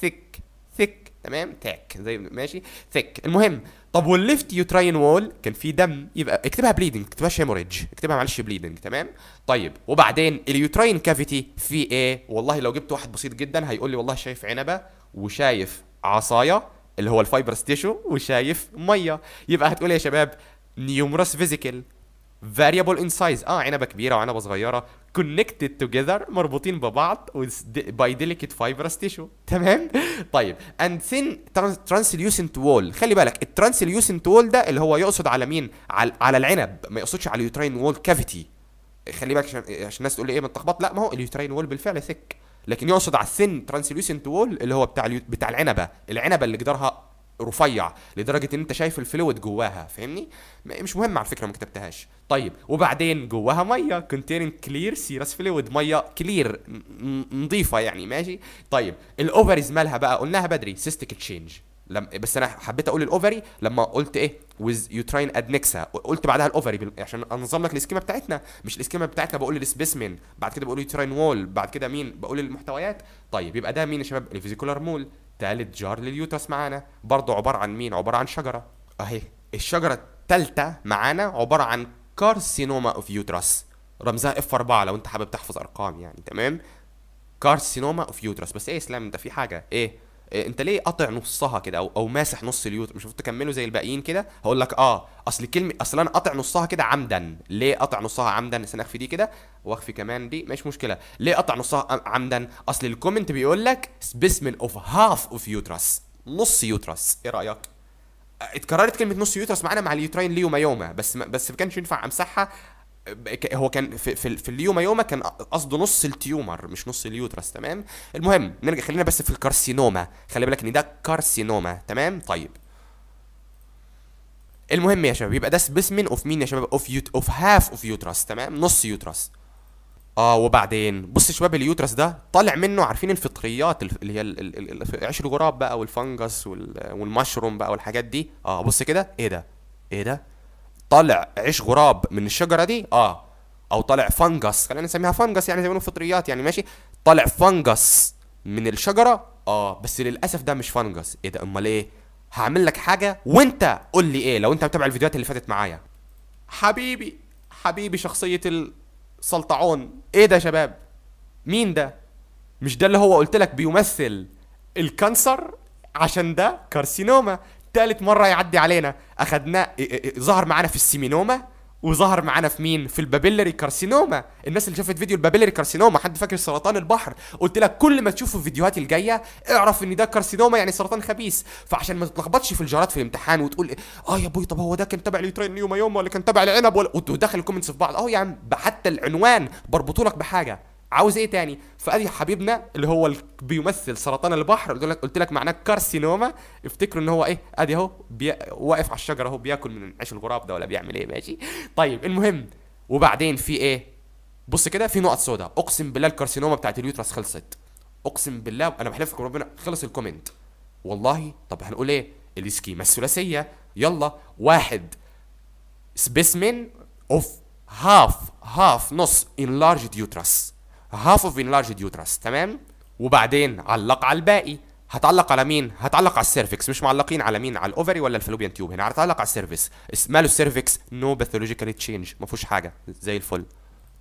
ثيك ثيك تمام تاك زي ماشي ثيك المهم طب والليفت يوتراين وول كان في دم يبقى اكتبها بليدنج اكتبها شيموريدج اكتبها معلش بليدنج تمام طيب وبعدين اليوتراين كافيتي في ايه والله لو جبت واحد بسيط جدا هيقول لي والله شايف عنبه وشايف عصايه اللي هو الفايبرس تيشو وشايف ميه يبقى هتقول إيه يا شباب نيومرس فيزيكال فاريبل ان سايز اه عنبه كبيره وعنبه صغيره كونكتد توجذر مربوطين ببعض باي ديليكت فايبرس تيشو تمام طيب اند ثين ترانسليوسنت وول خلي بالك الترانسليوسنت وول ده اللي هو يقصد على مين على, على العنب ما يقصدش على اليوترين وول كافيتي خلي بالك عشان عشان الناس تقول لي ايه ما تتخبط لا ما هو اليوترين وول بالفعل ثيك لكن يقصد على الثين ترانسليوسنت وول اللي هو بتاع بتاع العنبه العنبه اللي جدارها رفيع لدرجه ان انت شايف الفلويد جواها فاهمني مش مهم على فكره ما كتبتهاش طيب وبعدين جواها ميه كونتيننج كلير سيرس فلويد ميه كلير نظيفه يعني ماشي طيب الاوفريز مالها بقى قلناها بدري سيستيك تشينج لم بس انا حبيت اقول الاوفري لما قلت ايه ويز يو تراين ادنكسا قلت بعدها الاوفري عشان انظم لك الاسكيما بتاعتنا مش الاسكيما بتاعتنا بقول السبيسمن بعد كده بقول يوتراين وول بعد كده مين بقول المحتويات طيب يبقى ده مين يا شباب الفيزيكولار مول تالت جار لليوتاس معانا برضه عباره عن مين عباره عن شجره اهي الشجره الثالثه معانا عباره عن كارسينوما اوف يوترس رمزها اف 4 لو انت حابب تحفظ ارقام يعني تمام كارسينوما اوف يوترس بس ايه اسلام ده في حاجه ايه إيه، انت ليه قاطع نصها كده او او ماسح نص اليوتر مش المفروض تكمله زي الباقيين كده هقول لك اه اصل كلمه اصل انا قاطع نصها كده عمدا ليه قاطع نصها عمدا اخفي دي كده واخفي كمان دي مش مشكله ليه قاطع نصها عمدا اصل الكومنت بيقول لك سبيسمن اوف هاف اوف يوترس نص يوترس ايه رايك اتكررت كلمه نص يوترس معانا مع اليوترين ليوما يوما بس بس ما كانش ينفع امسحها هو كان في في, في اليوما يوما كان قصده نص التيومر مش نص اليوترس تمام المهم نرجع خلينا بس في الكارسينوما خلي بالك ان ده كارسينوما تمام طيب المهم يا شباب يبقى ده سبيسمن اوف مين يا شباب اوف يوت اوف هاف اوف يوترس تمام نص يوترس اه وبعدين بص يا شباب اليوترس ده طالع منه عارفين الفطريات اللي هي عيش الغراب بقى والفنجس والمشروم بقى والحاجات دي اه بص كده ايه ده ايه ده طلع عيش غراب من الشجره دي اه او طلع فنجس خلينا نسميها فنجس يعني زي ما فطريات يعني ماشي طلع فنجس من الشجره اه بس للاسف ده مش فنجس ايه ده امال ايه هعمل لك حاجه وانت قول لي ايه لو انت متابع الفيديوهات اللي فاتت معايا حبيبي حبيبي شخصيه السلطعون ايه ده يا شباب مين ده مش ده اللي هو قلت لك بيمثل الكانسر عشان ده كارسينوما ثالث مره يعدي علينا اخذناه ظهر معانا في السيمينوما وظهر معانا في مين في البابيلري كارسينوما الناس اللي شافت فيديو البابيلري كارسينوما حد فاكر سرطان البحر قلت لك كل ما تشوفه الفيديوهات الجايه اعرف ان ده كارسينوما يعني سرطان خبيث فعشان ما تتلخبطش في الجارات في الامتحان وتقول اه يا ابوي طب هو ده كان تبع اليوترين يوم يوم ولا كان تبع العنب ولا وتدخل الكومنتس في بعض اه يا عم حتى العنوان بربطه لك بحاجه عاوز ايه تاني فادي حبيبنا اللي هو بيمثل سرطان البحر قلت لك قلت لك معناه كارسينوما افتكروا ان هو ايه ادي اهو بي... واقف على الشجره اهو بياكل من عيش الغراب ده ولا بيعمل ايه ماشي طيب المهم وبعدين في ايه بص كده في نقط سوداء اقسم بالله الكارسينوما بتاعت اليوترس خلصت اقسم بالله انا بحلفك ربنا خلص الكومنت والله طب هنقول ايه الاسكيما الثلاثيه يلا واحد سبيسمن اوف هاف هاف نص انلارجد يوترس هاف اوف انلارجد يوترس تمام وبعدين علق على الباقي هتعلق على مين؟ هتعلق على السيرفكس مش معلقين على مين؟ على الاوفري ولا الفلوبيان تيوب هنا هتعلق على السيرفكس ماله السيرفكس؟ نو باثولوجيكال تشينج ما فيهوش حاجه زي الفل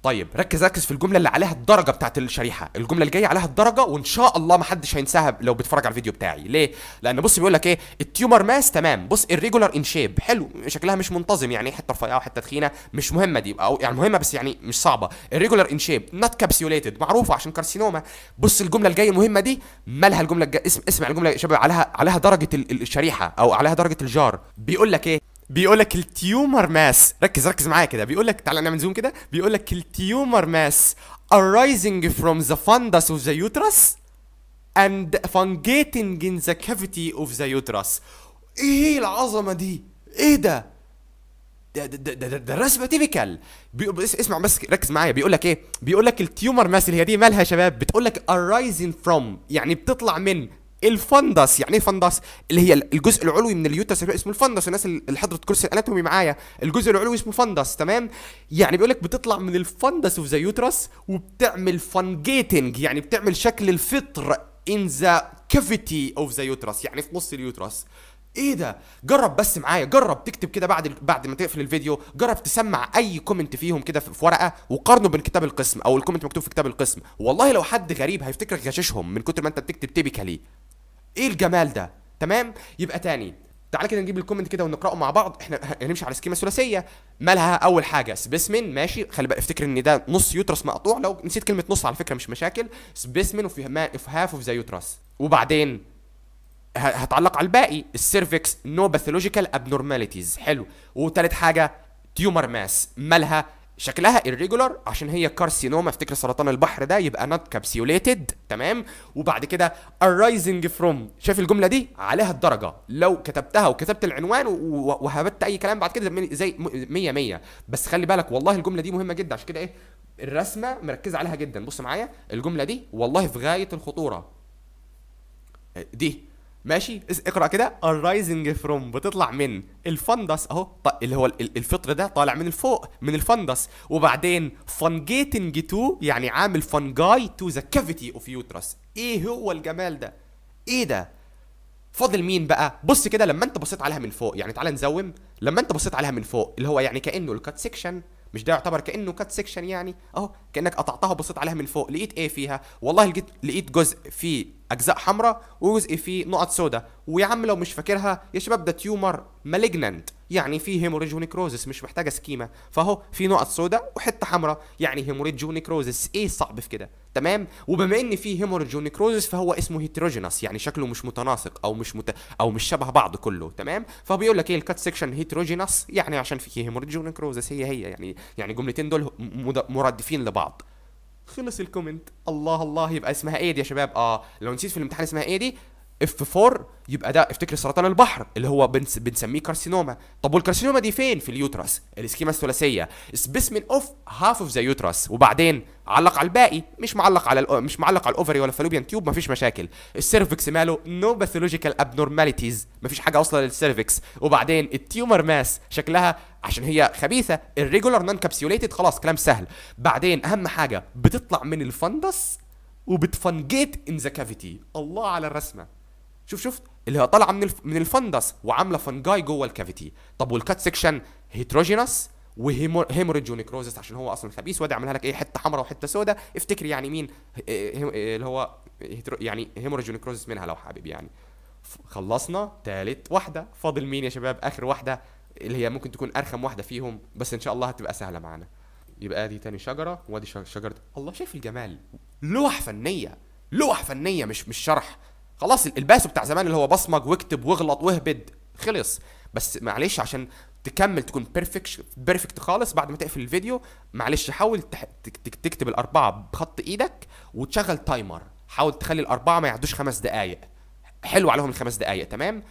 طيب ركز ركز في الجمله اللي عليها الدرجه بتاعت الشريحه الجمله اللي جايه عليها الدرجه وان شاء الله ما حدش هينساها لو بيتفرج على الفيديو بتاعي ليه لان بص بيقول لك ايه التيومر ماس تمام بص الريجولار ان شيب حلو شكلها مش منتظم يعني حته رفيعه وحته تخينه مش مهمه دي او يعني مهمه بس يعني مش صعبه الريجولار ان شيب نوت كابسيوليتد معروفه عشان كارسينوما بص الجمله الجايه المهمه دي مالها الجمله الجايه اسم اسمع الجمله يا شباب عليها عليها درجه الشريحه او عليها درجه الجار بيقول لك ايه بيقول لك التيومر ماس ركز ركز معايا كده بيقول لك تعالى نعمل زوم كده بيقول لك التيومر ماس arising from the fundus of the uterus and fungating in the cavity of the uterus ايه العظمه دي ايه ده ده ده ده, ده رسمه تيبيكال اسمع بس ركز معايا بيقول لك ايه بيقول لك التيومر ماس اللي هي دي مالها يا شباب بتقول لك arising from يعني بتطلع من الفندس يعني ايه فندس اللي هي الجزء العلوي من اليوتا اسمه الفندس الناس اللي حضرت كورس الاناتومي معايا الجزء العلوي اسمه فندس تمام يعني بيقول لك بتطلع من الفندس اوف ذا يوترس وبتعمل فنجيتنج يعني بتعمل شكل الفطر ان ذا كافيتي اوف ذا يوترس يعني في نص اليوترس ايه ده جرب بس معايا جرب تكتب كده بعد بعد ما تقفل الفيديو جرب تسمع اي كومنت فيهم كده في ورقه وقارنه بين كتاب القسم او الكومنت مكتوب في كتاب القسم والله لو حد غريب هيفتكرك غششهم من كتر ما انت بتكتب تيبيكالي ايه الجمال ده تمام يبقى تاني تعالى كده نجيب الكومنت كده ونقراه مع بعض احنا هنمشي على سكيما ثلاثيه مالها اول حاجه سبيسمن ماشي خلي بالك افتكر ان ده نص يوترس مقطوع لو نسيت كلمه نص على فكره مش مشاكل سبيسمن وفي هاف اوف ذا يوترس وبعدين هتعلق على الباقي السيرفكس نو باثولوجيكال ابنورماليتيز حلو وثالث حاجه تيومر ماس مالها شكلها irregular عشان هي كارسينوما افتكر سرطان البحر ده يبقى not capsulated تمام وبعد كده arising from شايف الجمله دي عليها الدرجه لو كتبتها وكتبت العنوان وهبت اي كلام بعد كده زي 100 100 بس خلي بالك والله الجمله دي مهمه جدا عشان كده ايه الرسمه مركزه عليها جدا بص معايا الجمله دي والله في غايه الخطوره دي ماشي اقرا كده ارايزنج فروم بتطلع من الفندس اهو اللي هو الفطر ده طالع من الفوق من الفندس وبعدين فانجيتنج تو يعني عامل فانجاي تو ذا كافيتي اوف يوترس ايه هو الجمال ده ايه ده فاضل مين بقى بص كده لما انت بصيت عليها من فوق يعني تعالى نزوم لما انت بصيت عليها من فوق اللي هو يعني كانه الكات سيكشن مش ده يعتبر كانه كات سيكشن يعني اهو كانك قطعتها وبصيت عليها من فوق لقيت ايه فيها والله لقيت لقيت جزء فيه اجزاء حمراء وجزء فيه نقط سوداء ويا عم لو مش فاكرها يا شباب ده تيومر مالجننت يعني فيه هيموريج ونيكروزس مش محتاجه سكيما فاهو في نقط سوداء وحته حمراء يعني هيموريج ونيكروزس ايه الصعب في كده تمام وبما ان فيه هيموريج ونيكروزس فهو اسمه هيتروجينس يعني شكله مش متناسق او مش مت... او مش شبه بعض كله تمام فبيقول لك ايه الكات سيكشن هيتروجينس يعني عشان فيه هيموريج ونيكروزس هي هي يعني يعني جملتين دول مرادفين لبعض خلص الكومنت الله الله يبقى اسمها ايه دي يا شباب اه لو نسيت في الامتحان اسمها ايه دي اف 4 يبقى ده افتكر سرطان البحر اللي هو بنس بنسميه كارسينوما طب والكارسينوما دي فين في اليوترس الاسكيما الثلاثيه سبيسمن اوف هاف اوف ذا يوترس وبعدين علق على الباقي مش معلق على مش معلق على الاوفري ولا فالوبيان تيوب مفيش مشاكل السيرفكس ماله نو باثولوجيكال ابنورماليتيز مفيش حاجه واصله للسيرفكس وبعدين التيومر ماس شكلها عشان هي خبيثه الريجولار نون كابسيوليتد خلاص كلام سهل بعدين اهم حاجه بتطلع من الفندس وبتفنجيت ان ذا كافيتي الله على الرسمه شوف شوف اللي هي طالعه من الف... من الفندس وعامله فنجاي جوه الكافيتي طب والكات سيكشن هيتروجينس وهيموريج ونكروزس عشان هو اصلا خبيث وادي عملها لك ايه حته حمراء وحته سوداء افتكر يعني مين اللي هو يعني هيموريج ونكروزس منها لو حابب يعني خلصنا ثالث واحده فاضل مين يا شباب اخر واحده اللي هي ممكن تكون ارخم واحده فيهم بس ان شاء الله هتبقى سهله معانا يبقى دي تاني شجره وادي شجره الله شايف الجمال لوح فنيه لوح فنيه مش مش شرح خلاص الباسو بتاع زمان اللي هو بصمج واكتب واغلط واهبد خلص بس معلش عشان تكمل تكون بيرفكت بيرفكت خالص بعد ما تقفل الفيديو معلش حاول تكتب الاربعه بخط ايدك وتشغل تايمر حاول تخلي الاربعه ما يعدوش خمس دقائق حلو عليهم الخمس دقائق تمام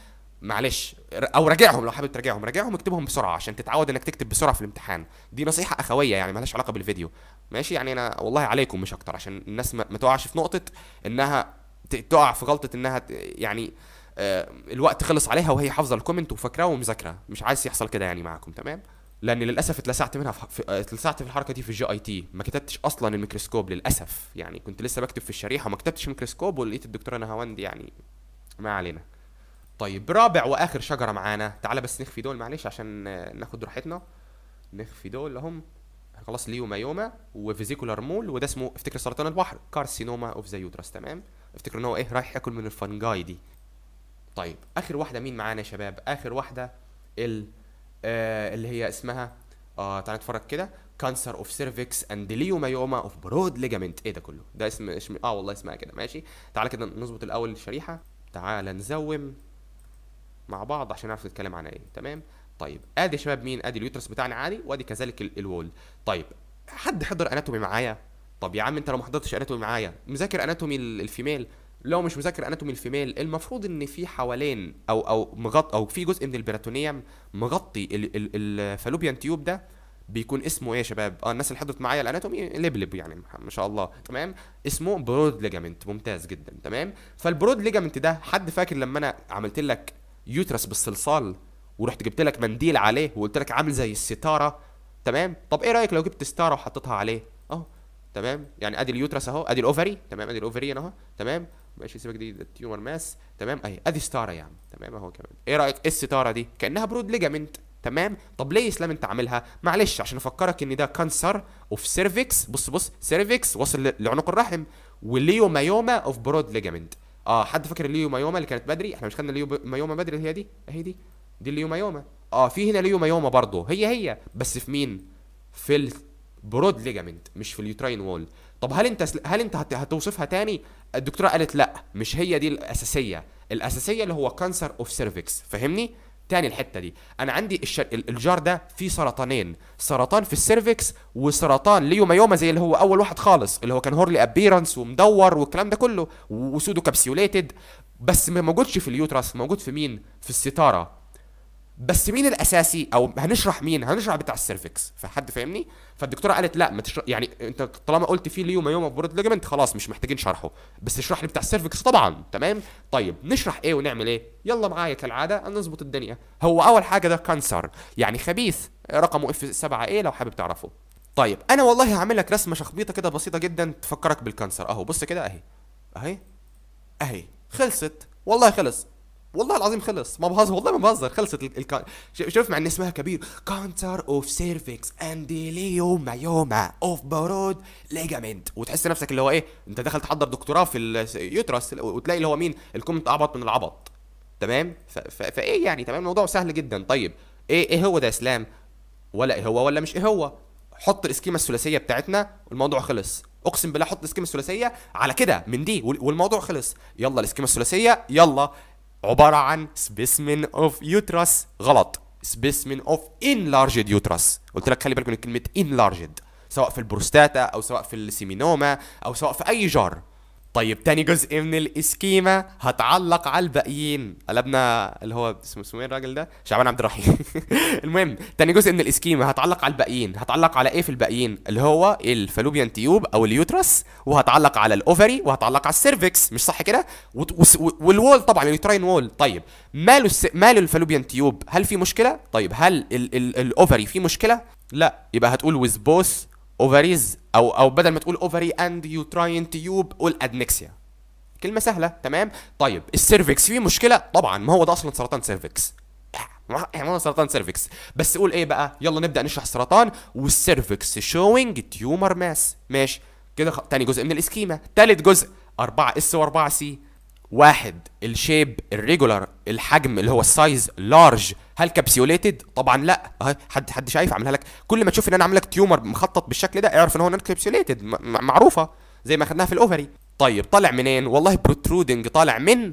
معلش او راجعهم لو حابب تراجعهم راجعهم اكتبهم بسرعه عشان تتعود انك تكتب بسرعه في الامتحان دي نصيحه اخويه يعني مالهاش علاقه بالفيديو ماشي يعني انا والله عليكم مش اكتر عشان الناس ما تقعش في نقطه انها تقع في غلطه انها يعني آه، الوقت خلص عليها وهي حافظه الكومنت وفاكراه ومذاكره مش عايز يحصل كده يعني معاكم تمام لان للاسف اتلسعت منها في آه، اتلسعت في الحركه دي في الجي اي تي ما كتبتش اصلا الميكروسكوب للاسف يعني كنت لسه بكتب في الشريحه وما كتبتش ميكروسكوب ولقيت الدكتوره نهاوند يعني ما علينا طيب رابع واخر شجره معانا تعالى بس نخفي دول معلش عشان آه، ناخد راحتنا نخفي دول هم خلاص ليوما يوما وفيزيكولار مول وده اسمه افتكر سرطان البحر كارسينوما اوف ذا يوترس تمام افتكر ان هو ايه رايح ياكل من الفنجاي دي طيب اخر واحده مين معانا يا شباب اخر واحده ال آه اللي هي اسمها آه تعالى نتفرج كده كانسر اوف سيرفكس اند ليومايوما اوف برود ليجامنت ايه ده كله ده اسم اسم اه والله اسمها كده ماشي تعالى كده نظبط الاول الشريحه تعالى نزوم مع بعض عشان نعرف نتكلم عن ايه تمام طيب ادي يا شباب مين ادي اليوترس بتاعنا عادي وادي كذلك الوول طيب حد حضر اناتومي معايا طب يا عم انت لو ما حضرتش اناتومي معايا مذاكر اناتومي الفيميل لو مش مذاكر اناتومي الفيميل المفروض ان في حوالين او او مغط او في جزء من البراتونيوم مغطي الفالوبيان تيوب ده بيكون اسمه ايه يا شباب؟ اه الناس اللي حضرت معايا الاناتومي لبلب يعني ما شاء الله تمام؟ اسمه برود ليجامنت ممتاز جدا تمام؟ فالبرود ليجامنت ده حد فاكر لما انا عملت لك يوترس بالصلصال ورحت جبت لك منديل عليه وقلت لك عامل زي الستاره تمام؟ طب ايه رايك لو جبت ستاره وحطيتها عليه؟ اه تمام يعني ادي اليوترس اهو ادي الاوفري تمام ادي الاوفري اهو تمام ماشي سيبك دي التيومر ماس تمام اهي ادي ستاره يا عم تمام اهو كمان ايه رايك ايه الستاره دي كانها برود ليجامنت تمام طب ليه اسلام انت عاملها معلش عشان افكرك ان ده كانسر اوف سيرفكس بص بص سيرفكس وصل لعنق الرحم وليومايوما اوف برود ليجامنت اه حد فاكر الليومايوما اللي كانت بدري احنا مش خدنا الليومايوما بدري اللي هي دي اهي دي دي الليومايوما اه في هنا ليومايوما برضه هي هي بس في مين في برود ليجامنت مش في اليوتراين وول طب هل انت هل انت هتوصفها تاني الدكتوره قالت لا مش هي دي الاساسيه الاساسيه اللي هو كانسر اوف سيرفكس فاهمني تاني الحته دي انا عندي الش... الجار ده فيه سرطانين سرطان في السيرفكس وسرطان ليوميوما زي اللي هو اول واحد خالص اللي هو كان هورلي ابيرنس ومدور والكلام ده كله وسودو كابسيوليتد بس ما موجودش في اليوترس موجود في مين في الستاره بس مين الاساسي او هنشرح مين هنشرح بتاع السيرفكس فحد فاهمني فالدكتوره قالت لا ما تشرح يعني انت طالما قلت فيه ليوما يوما بورد ليجمنت خلاص مش محتاجين شرحه بس اشرح لي بتاع السيرفكس طبعا تمام طيب نشرح ايه ونعمل ايه يلا معايا كالعاده نظبط الدنيا هو اول حاجه ده كانسر يعني خبيث رقمه اف 7 ايه لو حابب تعرفه طيب انا والله هعمل لك رسمه شخبيطه كده بسيطه جدا تفكرك بالكانسر اهو بص كده اهي اهي اهي خلصت والله خلص والله العظيم خلص ما بهزر والله ما بهزر خلصت ال... شوف مع ان اسمها كبير كانتر اوف سيرفكس انديليوما يوما اوف برود ليجامنت وتحس نفسك اللي هو ايه انت دخلت تحضر دكتوراه في اليوترس وتلاقي اللي هو مين الكومنت اعبط من العبط تمام ف... ف... فايه يعني تمام الموضوع سهل جدا طيب ايه ايه هو ده اسلام ولا ايه هو ولا مش ايه هو حط الاسكيما الثلاثيه بتاعتنا والموضوع خلص اقسم بالله حط السكيما الثلاثيه على كده من دي والموضوع خلص يلا السكيما الثلاثيه يلا عبارة عن specimen of uterus غلط specimen of enlarged uterus قلت لك خلي بالك من كلمة enlarged سواء في البروستاتا أو سواء في السيمينوما أو سواء في أي جار طيب تاني جزء من الاسكيما هتعلق على الباقيين قلبنا اللي هو اسمه اسمه ايه الراجل ده شعبان عبد الرحيم المهم تاني جزء من الاسكيما هتعلق على الباقيين هتعلق على ايه في الباقيين اللي هو الفالوبيان تيوب او اليوترس وهتعلق على الاوفري وهتعلق على السيرفكس مش صح كده والوول طبعا اليوتراين وول طيب ماله ماله الفالوبيان تيوب هل في مشكله طيب هل الاوفري في مشكله لا يبقى هتقول وذ بوس اوفريز او او بدل ما تقول اوفري اند يو تراين تيوب قول ادنكسيا كلمه سهله تمام طيب السيرفكس فيه مشكله طبعا ما هو ده اصلا سرطان سيرفكس يعني احنا سرطان سيرفكس بس قول ايه بقى يلا نبدا نشرح السرطان والسيرفكس شوينج تيومر ماس ماشي كده تاني جزء من الاسكيما تالت جزء 4 اس و4 سي واحد الشيب الريجولار الحجم اللي هو السايز لارج هل كابسيوليتد طبعا لا اهي حد حد شايف عاملها لك كل ما تشوف ان انا عامل لك تيومر مخطط بالشكل ده اعرف ان هو كابسيوليتد معروفه زي ما خدناها في الاوفري طيب طالع منين والله بروترودنج طالع من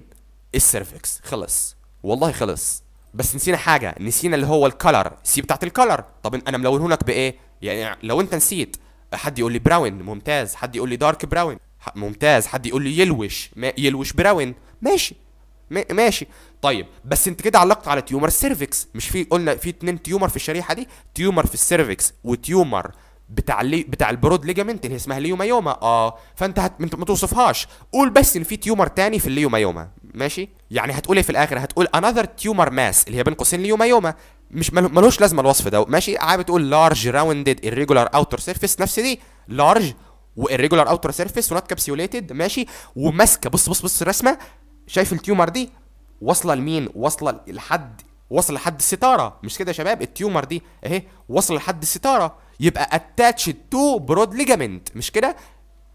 السيرفكس خلص والله خلص بس نسينا حاجه نسينا اللي هو الكلر سي بتاعت الكلر طب انا ملونهولك بايه يعني لو انت نسيت حد يقول لي براون ممتاز حد يقول لي دارك براون ممتاز حد يقول لي يلوش ما يلوش براون ماشي ماشي طيب بس انت كده علقت على تيومر سيرفكس مش في قلنا في اتنين تيومر في الشريحه دي تيومر في السيرفكس وتيومر بتاع اللي بتاع البرود ليجامنت اللي اسمها ليومايوما اه فانت هت... انت ما توصفهاش قول بس ان في تيومر تاني في الليومايوما ماشي يعني هتقول ايه في الاخر هتقول انذر تيومر ماس اللي هي بين قوسين ليومايوما مش ملوش لازمه الوصف ده ماشي عايز تقول لارج راوندد irregular اوتر سيرفيس نفس دي لارج والريجولار اوتر سيرفيس ونوت كابسيوليتد ماشي وماسكه بص بص بص الرسمه شايف التيومر دي واصله لمين واصله لحد وصل لحد الستاره مش كده يا شباب التيومر دي اهي وصل لحد الستاره يبقى اتاتش تو برود ليجامنت مش كده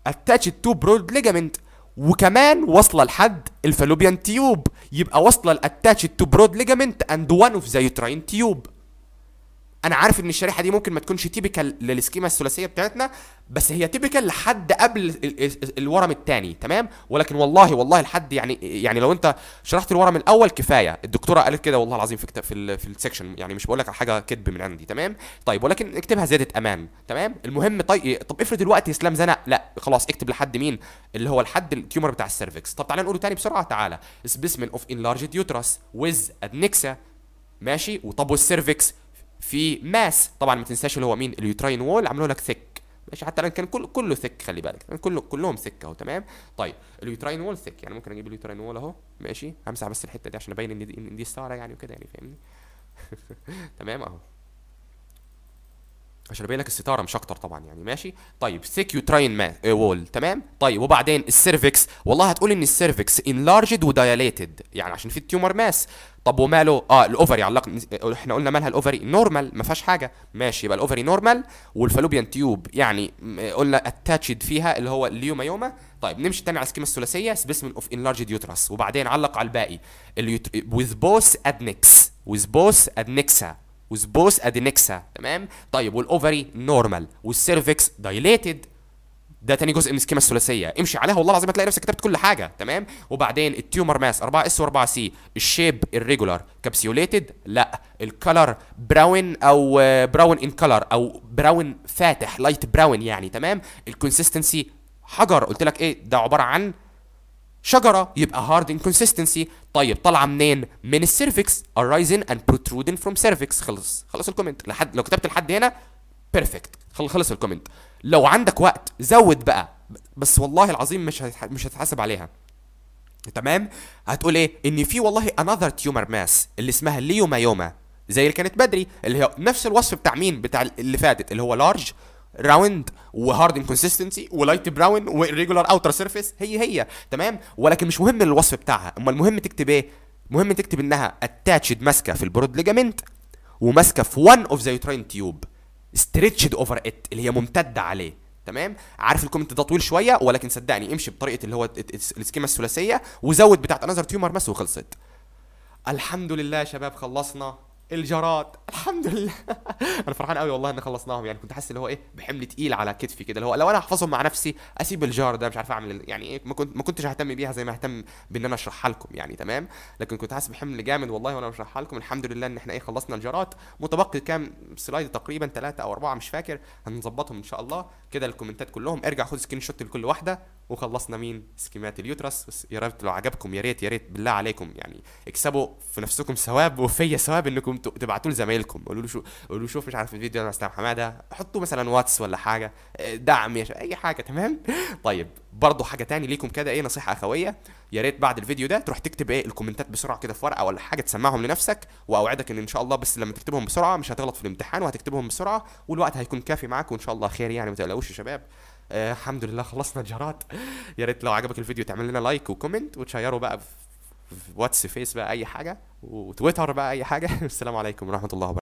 اتاتش تو برود ليجامنت وكمان واصله لحد الفالوبيان تيوب يبقى واصله لاتاتشد تو برود ليجامنت اند وان اوف ذا يوتراين تيوب انا عارف ان الشريحه دي ممكن ما تكونش تيبيكال للسكيما الثلاثيه بتاعتنا بس هي تيبيكال لحد قبل الورم الثاني تمام ولكن والله والله لحد يعني يعني لو انت شرحت الورم الاول كفايه الدكتوره قالت كده والله العظيم في كتاب في, في السكشن يعني مش بقول لك على حاجه كذب من عندي تمام طيب ولكن اكتبها زياده امان تمام المهم طيب طب افرض الوقت اسلام زنق لا خلاص اكتب لحد مين اللي هو لحد التيومر بتاع السيرفكس طب تعالى نقوله تاني بسرعه تعالى سبيسمن اوف انلارجد يوترس ويز ادنكسا ماشي وطب والسيرفكس في ماس طبعا ما تنساش اللي هو مين اليوتراين وول عملوا لك ثيك ماشي حتى الان كان كل كله ثيك خلي بالك كان كله كلهم ثيك اهو تمام طيب اليوتراين وول ثيك يعني ممكن اجيب اليوتراين وول اهو ماشي امسح بس الحته دي عشان ابين ان دي, دي ساره يعني وكده يعني فاهمني تمام اهو عشان ابين لك الستاره مش اكتر طبعا يعني ماشي طيب ثيك تراين مان آه، وول تمام طيب وبعدين السيرفكس والله هتقول ان السيرفكس انلارجد ودايليتد يعني عشان في التيومر ماس طب وماله اه الاوفري علق آه، احنا قلنا مالها الاوفري نورمال ما فيهاش حاجه ماشي يبقى الاوفري نورمال والفالوبيان تيوب يعني آه، قلنا اتاتشد فيها اللي هو اليوما يوما طيب نمشي تاني على السكيما الثلاثيه سبيسمن اوف انلارجد يوترس وبعدين علق على الباقي with both adnex with both adnexa وسبوس ادينكسا تمام طيب والاوفري نورمال والسيرفكس دايليتد ده تاني جزء من السكيمه الثلاثيه امشي عليها والله العظيم هتلاقي نفسك كتبت كل حاجه تمام وبعدين التيومر ماس 4 اس و4 سي الشيب الريجولار كابسيوليتد لا الكلر براون او براون ان كلر او براون فاتح لايت براون يعني تمام الكونسيستنسي حجر قلت لك ايه ده عباره عن شجرة يبقى هارد انكونسستنسي طيب طالعة منين؟ من السيرفكس arising and protruding from cervix خلص خلص الكومنت لحد لو كتبت لحد هنا بيرفكت خلص الكومنت لو عندك وقت زود بقى بس والله العظيم مش مش هتحاسب عليها تمام هتقول ايه ان في والله انذر تيومر ماس اللي اسمها ليومايوما زي اللي كانت بدري اللي هي نفس الوصف بتاع مين بتاع اللي فاتت اللي هو لارج راوند وهارد انكونسستنسي ولايت براون وريجولار اوتر سيرفيس هي هي تمام ولكن مش مهم الوصف بتاعها اما المهم تكتب ايه مهم تكتب انها اتاتشد ماسكه في البرود ليجامنت وماسكه في وان اوف ذا يوترين تيوب ستريتشد اوفر ات اللي هي ممتده عليه تمام عارف الكومنت ده طويل شويه ولكن صدقني امشي بطريقه اللي هو السكيما الثلاثيه وزود بتاعت انذر تيومر بس وخلصت الحمد لله يا شباب خلصنا الجراد الحمد لله انا فرحان قوي والله ان خلصناهم يعني كنت حاسس اللي هو ايه بحمل تقيل على كتفي كده اللي هو لو انا احفظهم مع نفسي اسيب الجار ده مش عارف اعمل يعني ايه ما كنت ما كنتش اهتم بيها زي ما اهتم بان انا اشرحها لكم يعني تمام لكن كنت حاسس بحمل جامد والله وانا بشرحها لكم الحمد لله ان احنا ايه خلصنا الجارات متبقي كام سلايد تقريبا ثلاثة او اربعة مش فاكر هنظبطهم ان شاء الله كده الكومنتات كلهم ارجع خد سكرين شوت لكل واحده وخلصنا مين سكيمات اليوترس يا ريت لو عجبكم يا ريت يا ريت بالله عليكم يعني اكسبوا في نفسكم ثواب وفيا ثواب انكم تبعتوه لزمايلكم قولوا له شو قولوا شوف مش عارف الفيديو انا اسلام حماده حطوا مثلا واتس ولا حاجه آه، دعم اي حاجه تمام طيب برضه حاجه تاني ليكم كده ايه نصيحه اخويه يا ريت بعد الفيديو ده تروح تكتب ايه الكومنتات بسرعه كده في ورقه ولا حاجه تسمعهم لنفسك واوعدك ان ان شاء الله بس لما تكتبهم بسرعه مش هتغلط في الامتحان وهتكتبهم بسرعه والوقت هيكون كافي معاك وان شاء الله خير يعني ما تقلقوش يا شباب آه، الحمد لله خلصنا الجارات يا ريت لو عجبك الفيديو تعمل لنا لايك وكومنت وتشيره بقى في واتس فيس بقى اي حاجه وتويتر بقى اي حاجه السلام عليكم ورحمه الله وبركاته